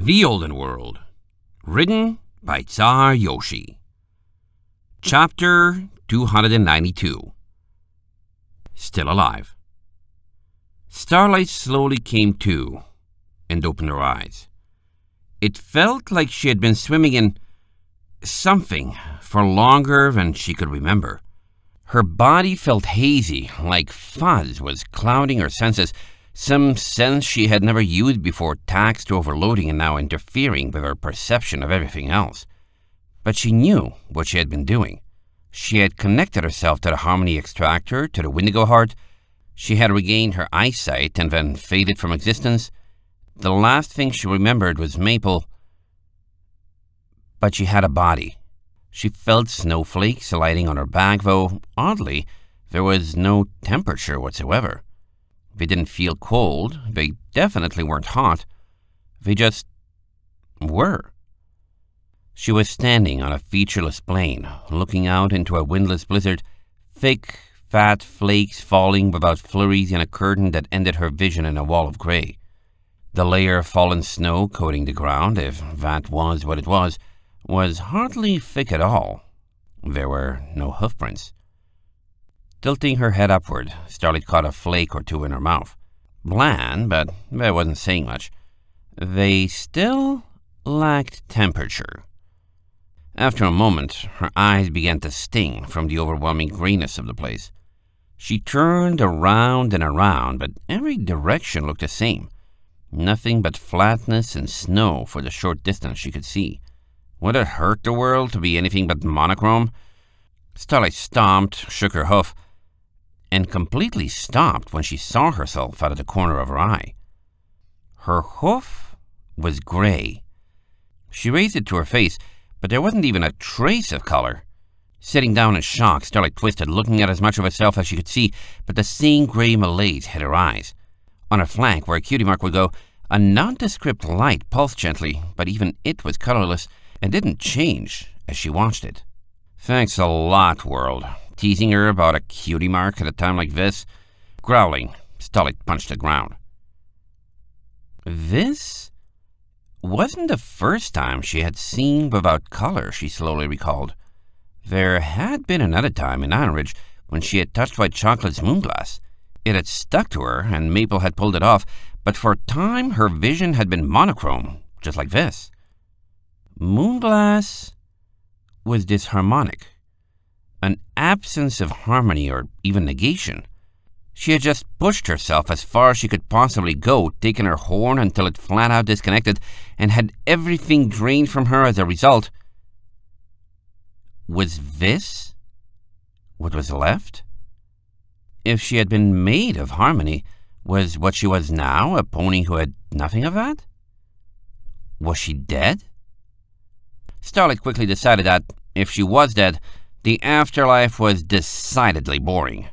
The Olden World, written by Tsar Yoshi. Chapter 292 Still Alive. Starlight slowly came to and opened her eyes. It felt like she had been swimming in something for longer than she could remember. Her body felt hazy, like fuzz was clouding her senses, some sense she had never used before taxed overloading and now interfering with her perception of everything else. But she knew what she had been doing. She had connected herself to the Harmony extractor, to the Windigo heart. She had regained her eyesight and then faded from existence. The last thing she remembered was Maple. But she had a body. She felt snowflakes alighting on her back, though, oddly, there was no temperature whatsoever. They didn't feel cold. They definitely weren't hot. They just were. She was standing on a featureless plain, looking out into a windless blizzard, thick, fat flakes falling without flurries in a curtain that ended her vision in a wall of gray. The layer of fallen snow coating the ground, if that was what it was, was hardly thick at all. There were no hoofprints. Tilting her head upward, Starlight caught a flake or two in her mouth. Bland, but it wasn't saying much. They still lacked temperature. After a moment, her eyes began to sting from the overwhelming greenness of the place. She turned around and around, but every direction looked the same. Nothing but flatness and snow for the short distance she could see. Would it hurt the world to be anything but monochrome? Starlight stomped, shook her hoof, and completely stopped when she saw herself out of the corner of her eye. Her hoof was gray. She raised it to her face, but there wasn't even a trace of color. Sitting down in shock, Starlight twisted, looking at as much of herself as she could see, but the same gray malaise hid her eyes. On her flank, where a cutie mark would go, a nondescript light pulsed gently, but even it was colorless and didn't change as she watched it. Thanks a lot, world, teasing her about a cutie mark at a time like this? Growling, Stollick punched the ground. This wasn't the first time she had seen without color, she slowly recalled. There had been another time in Ironridge when she had touched White Chocolate's moonglass. It had stuck to her, and Maple had pulled it off, but for a time her vision had been monochrome, just like this. Moonglass was disharmonic absence of harmony or even negation. She had just pushed herself as far as she could possibly go, taking her horn until it flat out disconnected, and had everything drained from her as a result. Was this what was left? If she had been made of harmony, was what she was now a pony who had nothing of that? Was she dead? Starlet quickly decided that, if she was dead, the afterlife was decidedly boring.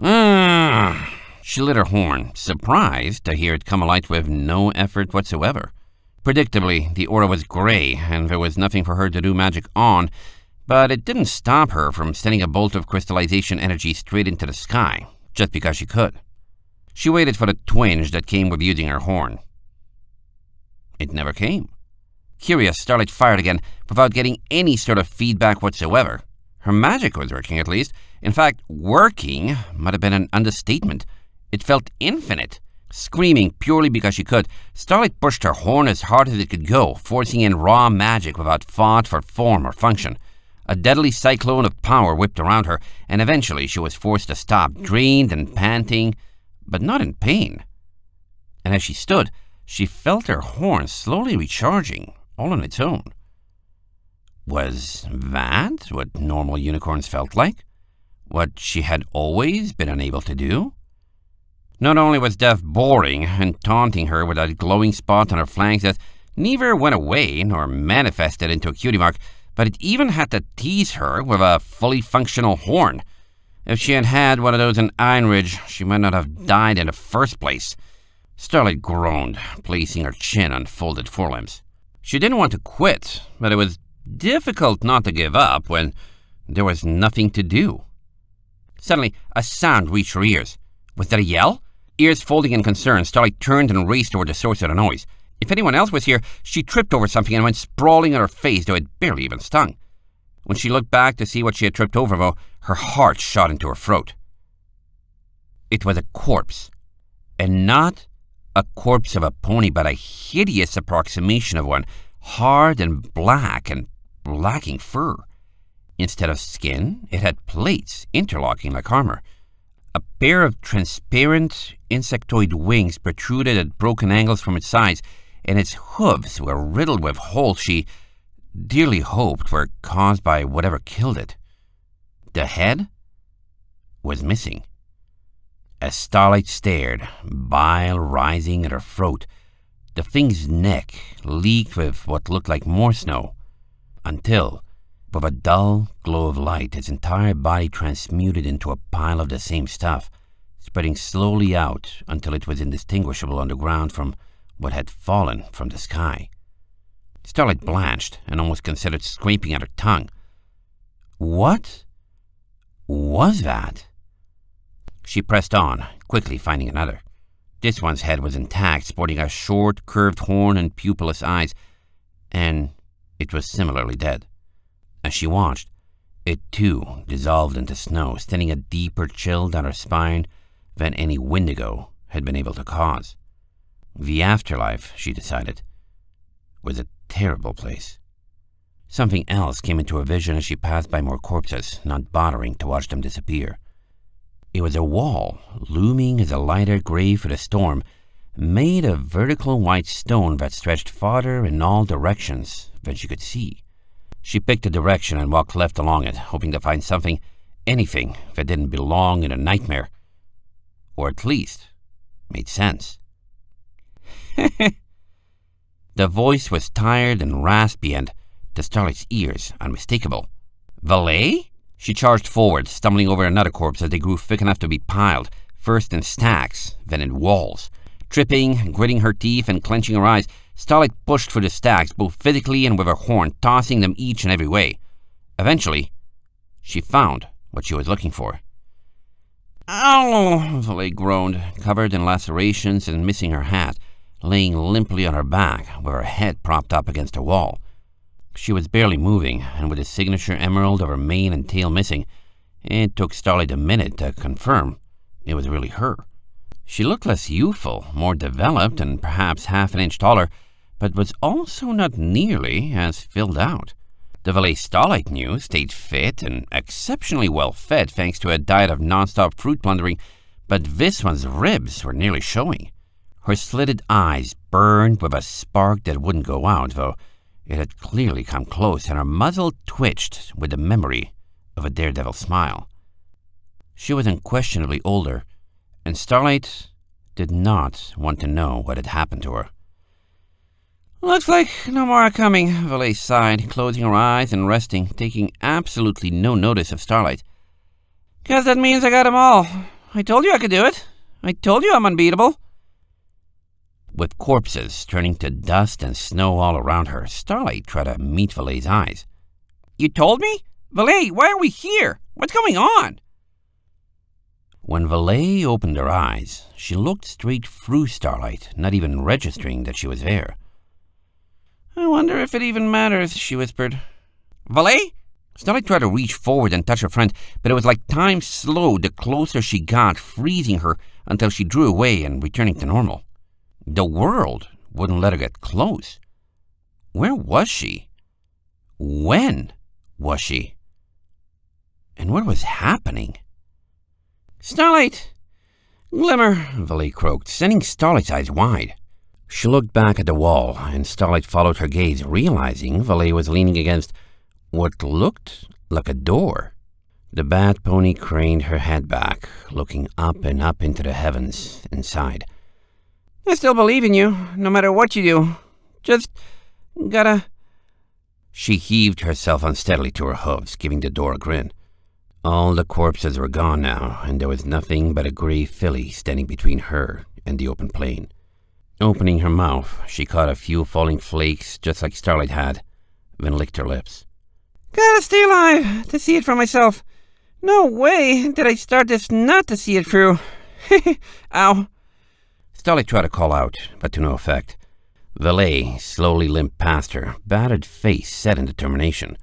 Ah! She lit her horn, surprised to hear it come alight with no effort whatsoever. Predictably, the aura was gray, and there was nothing for her to do magic on, but it didn't stop her from sending a bolt of crystallization energy straight into the sky, just because she could. She waited for the twinge that came with using her horn. It never came. Curious, Starlight fired again, without getting any sort of feedback whatsoever. Her magic was working, at least. In fact, working might have been an understatement. It felt infinite. Screaming purely because she could, Starlight pushed her horn as hard as it could go, forcing in raw magic without thought for form or function. A deadly cyclone of power whipped around her, and eventually she was forced to stop, drained and panting, but not in pain. And as she stood, she felt her horn slowly recharging, all on its own. Was that what normal unicorns felt like? What she had always been unable to do? Not only was Death boring and taunting her with that glowing spot on her flanks that neither went away nor manifested into a cutie mark, but it even had to tease her with a fully functional horn. If she had had one of those in Ironridge, she might not have died in the first place. Starlight groaned, placing her chin on folded forelimbs. She didn't want to quit, but it was difficult not to give up when there was nothing to do. Suddenly, a sound reached her ears. Was that a yell? Ears folding in concern, Starlight turned and raced toward the source of the noise. If anyone else was here, she tripped over something and went sprawling on her face, though it barely even stung. When she looked back to see what she had tripped over, though, her heart shot into her throat. It was a corpse, and not a corpse of a pony, but a hideous approximation of one, hard and black and lacking fur. Instead of skin, it had plates interlocking like armor. A pair of transparent insectoid wings protruded at broken angles from its sides, and its hooves were riddled with holes she dearly hoped were caused by whatever killed it. The head was missing. As Starlight stared, bile rising at her throat, the thing's neck leaked with what looked like more snow, until, with a dull glow of light, its entire body transmuted into a pile of the same stuff, spreading slowly out until it was indistinguishable on the ground from what had fallen from the sky. Starlight blanched and almost considered scraping at her tongue. What was that? She pressed on, quickly finding another. This one's head was intact, sporting a short, curved horn and pupilless eyes, and it was similarly dead. As she watched, it too dissolved into snow, sending a deeper chill down her spine than any Windigo had been able to cause. The afterlife, she decided, was a terrible place. Something else came into her vision as she passed by more corpses, not bothering to watch them disappear. It was a wall, looming as a lighter gray for the storm, made of vertical white stone that stretched farther in all directions than she could see. She picked a direction and walked left along it, hoping to find something, anything, that didn't belong in a nightmare. Or at least, made sense. the voice was tired and raspy and, to Starlight's ears, unmistakable. Valet? She charged forward, stumbling over another corpse as they grew thick enough to be piled, first in stacks, then in walls. Tripping, gritting her teeth, and clenching her eyes, Starlight pushed for the stacks, both physically and with her horn, tossing them each and every way. Eventually, she found what she was looking for. Ow! Valet groaned, covered in lacerations and missing her hat, laying limply on her back with her head propped up against a wall. She was barely moving, and with the signature emerald of her mane and tail missing, it took Starlight a minute to confirm it was really her. She looked less youthful, more developed, and perhaps half an inch taller, but was also not nearly as filled out. The valet Starlight knew stayed fit and exceptionally well fed thanks to a diet of non-stop fruit plundering, but this one's ribs were nearly showing. Her slitted eyes burned with a spark that wouldn't go out, though it had clearly come close, and her muzzle twitched with the memory of a daredevil smile. She was unquestionably older, and Starlight did not want to know what had happened to her. Looks like no more are coming, Valet sighed, closing her eyes and resting, taking absolutely no notice of Starlight. Guess that means I got 'em all. I told you I could do it. I told you I'm unbeatable. With corpses turning to dust and snow all around her, Starlight tried to meet Valet's eyes. You told me? Valet, why are we here? What's going on? When Valet opened her eyes, she looked straight through Starlight, not even registering that she was there. I wonder if it even matters, she whispered. Valet? Starlight tried to reach forward and touch her friend, but it was like time slowed the closer she got, freezing her until she drew away and returning to normal. The world wouldn't let her get close. Where was she? When was she? And what was happening? Starlight! Glimmer, Villy croaked, sending Starlight's eyes wide. She looked back at the wall, and Starlight followed her gaze, realizing Valet was leaning against what looked like a door. The bad pony craned her head back, looking up and up into the heavens and sighed. I still believe in you, no matter what you do. Just gotta. She heaved herself unsteadily to her hooves, giving the door a grin. All the corpses were gone now, and there was nothing but a gray filly standing between her and the open plain. Opening her mouth, she caught a few falling flakes just like Starlight had, then licked her lips. Gotta stay alive to see it for myself. No way did I start this not to see it through. Ow. Stolly tried to call out, but to no effect. Valet slowly limped past her, battered face set in determination.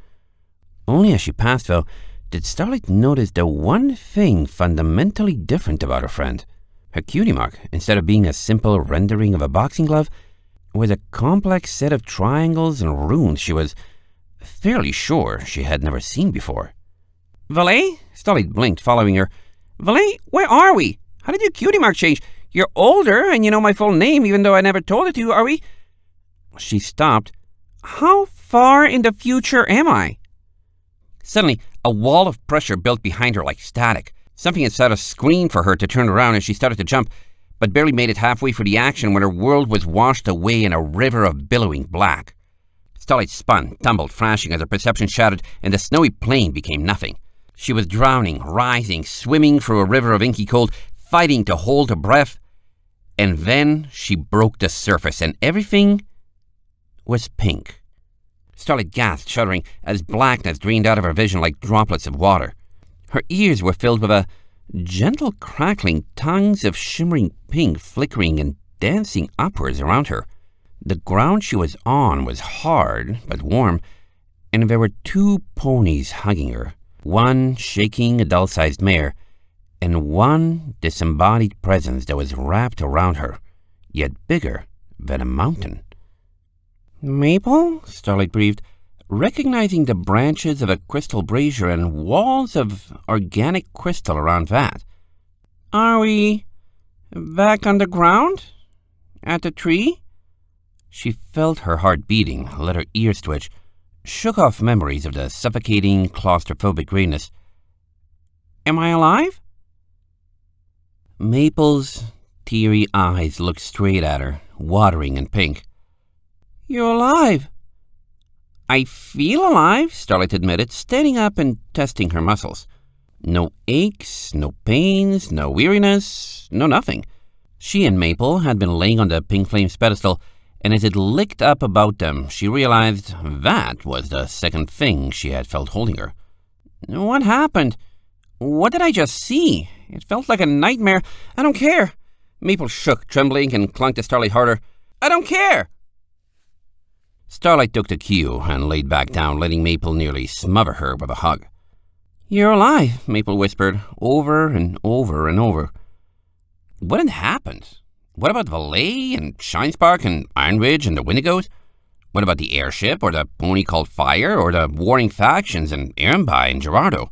Only as she passed, though, did Starlight notice the one thing fundamentally different about her friend. Her cutie mark, instead of being a simple rendering of a boxing glove, was a complex set of triangles and runes she was fairly sure she had never seen before. Valet? Starlight blinked, following her. Valet, where are we? How did your cutie mark change? You're older, and you know my full name, even though I never told it to you, are we? She stopped. How far in the future am I? Suddenly, a wall of pressure built behind her like static. Something inside set a screen for her to turn around as she started to jump, but barely made it halfway for the action when her world was washed away in a river of billowing black. Starlight spun, tumbled, flashing as her perception shattered, and the snowy plain became nothing. She was drowning, rising, swimming through a river of inky cold, fighting to hold her breath and then she broke the surface, and everything was pink. Starlight gasped, shuddering, as blackness drained out of her vision like droplets of water. Her ears were filled with a gentle crackling, tongues of shimmering pink flickering and dancing upwards around her. The ground she was on was hard but warm, and there were two ponies hugging her, one shaking a dull-sized mare, and one disembodied presence that was wrapped around her, yet bigger than a mountain. Maple? Starlight breathed, recognizing the branches of a crystal brazier and walls of organic crystal around that. Are we back on the ground? At the tree? She felt her heart beating, let her ears twitch, shook off memories of the suffocating, claustrophobic grayness. Am I alive? Maple's teary eyes looked straight at her, watering and pink. You're alive. I feel alive, Starlight admitted, standing up and testing her muscles. No aches, no pains, no weariness, no nothing. She and Maple had been laying on the Pink Flame's pedestal, and as it licked up about them, she realized that was the second thing she had felt holding her. What happened? What did I just see? It felt like a nightmare. I don't care. Maple shook, trembling, and clung to Starlight harder. I don't care! Starlight took the cue and laid back down, letting Maple nearly smother her with a hug. You're alive, Maple whispered, over and over and over. What had happened? What about Valet and Shinespark and Iron Ridge and the Windigos? What about the airship or the pony called Fire or the warring factions and Irmby and Gerardo?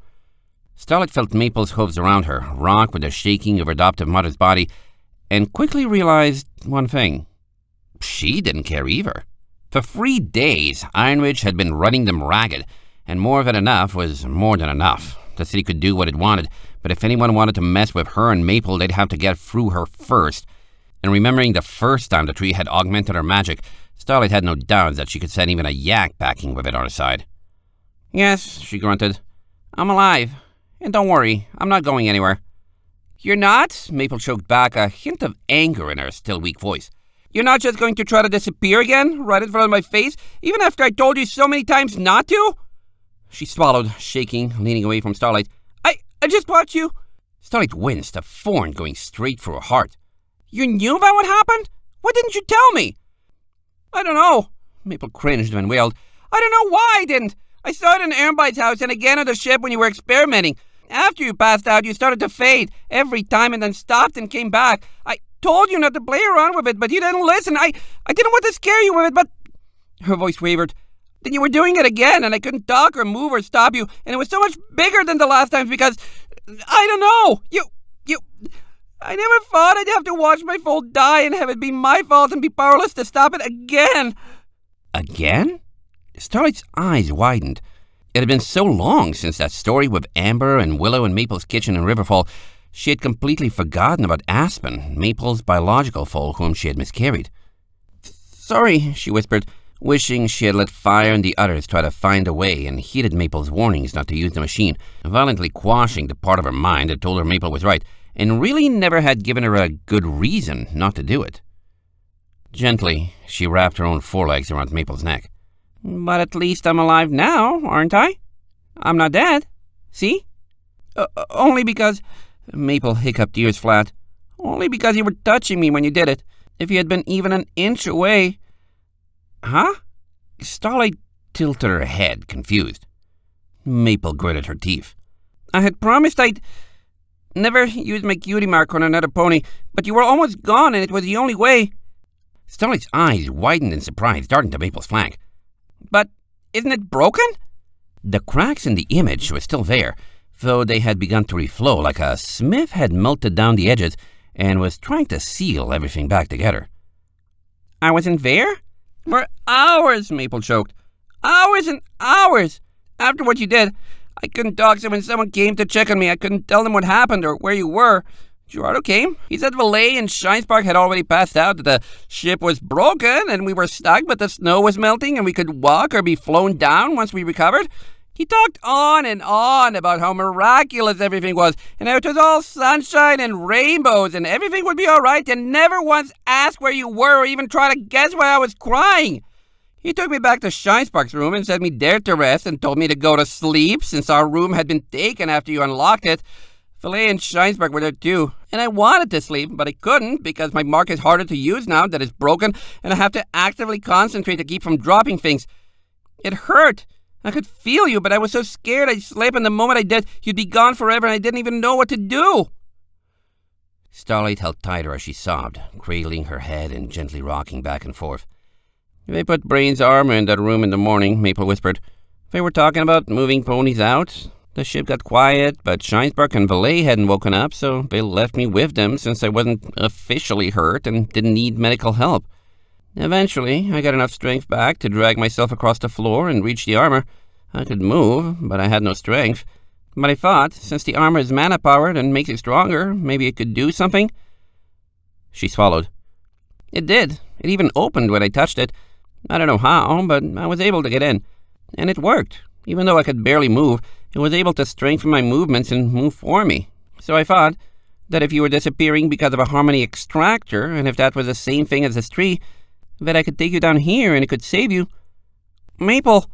Starlight felt Maple's hooves around her, rock with the shaking of her adoptive mother's body, and quickly realized one thing. She didn't care either. For three days, Ironridge had been running them ragged, and more than enough was more than enough. The city could do what it wanted, but if anyone wanted to mess with her and Maple, they'd have to get through her first. And remembering the first time the tree had augmented her magic, Starlight had no doubts that she could send even a yak packing with it on her side. Yes, she grunted. I'm alive. And don't worry, I'm not going anywhere. You're not? Maple choked back, a hint of anger in her still weak voice. You're not just going to try to disappear again, right in front of my face, even after I told you so many times not to? She swallowed, shaking, leaning away from Starlight. I, I just watched you. Starlight winced, a thorn going straight through her heart. You knew about what happened? Why didn't you tell me? I don't know. Maple cringed and wailed. I don't know why I didn't. I saw it in Airbyte's house and again on the ship when you were experimenting. After you passed out, you started to fade every time and then stopped and came back. I told you not to play around with it, but you didn't listen. I, I didn't want to scare you with it, but. Her voice wavered. Then you were doing it again, and I couldn't talk or move or stop you, and it was so much bigger than the last times because. I don't know! You. You. I never thought I'd have to watch my foal die and have it be my fault and be powerless to stop it again. Again? Starlight's eyes widened. It had been so long since that story with Amber and Willow and Maple's kitchen in Riverfall, she had completely forgotten about Aspen, Maple's biological foal whom she had miscarried. Sorry, she whispered, wishing she had let Fire and the others try to find a way and heeded Maple's warnings not to use the machine, violently quashing the part of her mind that told her Maple was right, and really never had given her a good reason not to do it. Gently, she wrapped her own forelegs around Maple's neck. But at least I'm alive now, aren't I? I'm not dead. See? Uh, only because... Maple hiccuped ears flat. Only because you were touching me when you did it. If you had been even an inch away... Huh? Starlight tilted her head, confused. Maple gritted her teeth. I had promised I'd never use my cutie mark on another pony, but you were almost gone and it was the only way. Starlight's eyes widened in surprise, darting to Maple's flank. But isn't it broken? The cracks in the image were still there, though they had begun to reflow like a smith had melted down the edges and was trying to seal everything back together. I wasn't there? For hours, Maple choked. Hours and hours! After what you did, I couldn't talk, so when someone came to check on me, I couldn't tell them what happened or where you were. Gerardo came. He said Valet and Shinespark had already passed out, that the ship was broken, and we were stuck, but the snow was melting, and we could walk or be flown down once we recovered. He talked on and on about how miraculous everything was, and how it was all sunshine and rainbows, and everything would be all right, and never once asked where you were or even try to guess why I was crying. He took me back to Shinespark's room and said me there to rest and told me to go to sleep since our room had been taken after you unlocked it. Filet and Scheinsberg were there too, and I wanted to sleep, but I couldn't because my mark is harder to use now that it's broken, and I have to actively concentrate to keep from dropping things. It hurt. I could feel you, but I was so scared I'd sleep, and the moment I did, you'd be gone forever, and I didn't even know what to do. Starlight held tighter as she sobbed, cradling her head and gently rocking back and forth. They put Brain's armor in that room in the morning, Maple whispered. They were talking about moving ponies out, the ship got quiet, but Scheinsberg and Valet hadn't woken up, so they left me with them since I wasn't officially hurt and didn't need medical help. Eventually, I got enough strength back to drag myself across the floor and reach the armor. I could move, but I had no strength. But I thought, since the armor is mana-powered and makes it stronger, maybe it could do something? She swallowed. It did. It even opened when I touched it. I don't know how, but I was able to get in. And it worked. Even though I could barely move, it was able to strengthen my movements and move for me. So I thought that if you were disappearing because of a harmony extractor, and if that was the same thing as this tree, that I could take you down here and it could save you. Maple!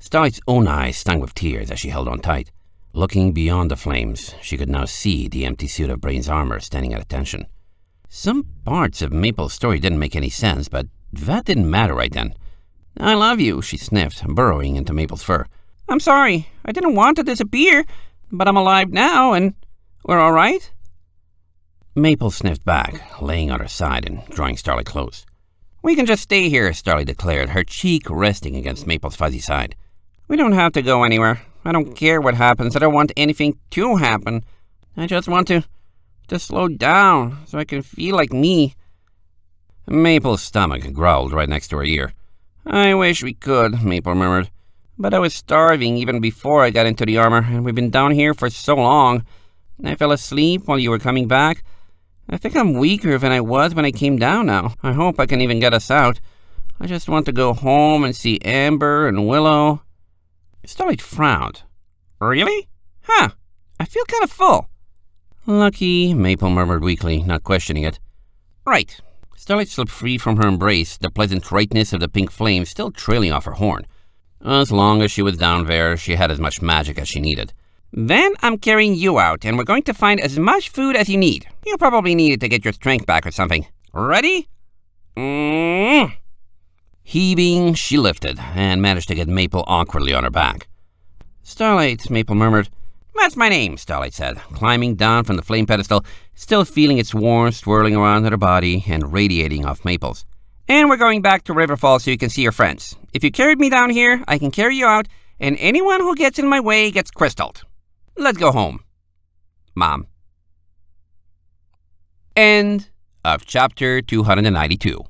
Starlight's own eyes stung with tears as she held on tight. Looking beyond the flames, she could now see the empty suit of Brain's armor standing at attention. Some parts of Maple's story didn't make any sense, but that didn't matter right then. I love you, she sniffed, burrowing into Maple's fur. I'm sorry. I didn't want to disappear, but I'm alive now and we're all right. Maple sniffed back, laying on her side and drawing Starly close. We can just stay here, Starly declared, her cheek resting against Maple's fuzzy side. We don't have to go anywhere. I don't care what happens. I don't want anything to happen. I just want to, to slow down so I can feel like me. Maple's stomach growled right next to her ear. I wish we could, Maple murmured. But I was starving even before I got into the armor, and we've been down here for so long. I fell asleep while you were coming back. I think I'm weaker than I was when I came down now. I hope I can even get us out. I just want to go home and see Amber and Willow. Starlight frowned. Really? Huh. I feel kind of full. Lucky, Maple murmured weakly, not questioning it. Right. Starlight slipped free from her embrace, the pleasant brightness of the pink flame still trailing off her horn. As long as she was down there, she had as much magic as she needed. Then I'm carrying you out, and we're going to find as much food as you need. You probably need it to get your strength back or something. Ready? Mm. Heaving, she lifted, and managed to get Maple awkwardly on her back. Starlight, Maple murmured. That's my name, Starlight said, climbing down from the flame pedestal, still feeling its warmth swirling around her body and radiating off Maple's. And we're going back to River Falls so you can see your friends. If you carried me down here, I can carry you out, and anyone who gets in my way gets crystalled. Let's go home. Mom. End of chapter 292.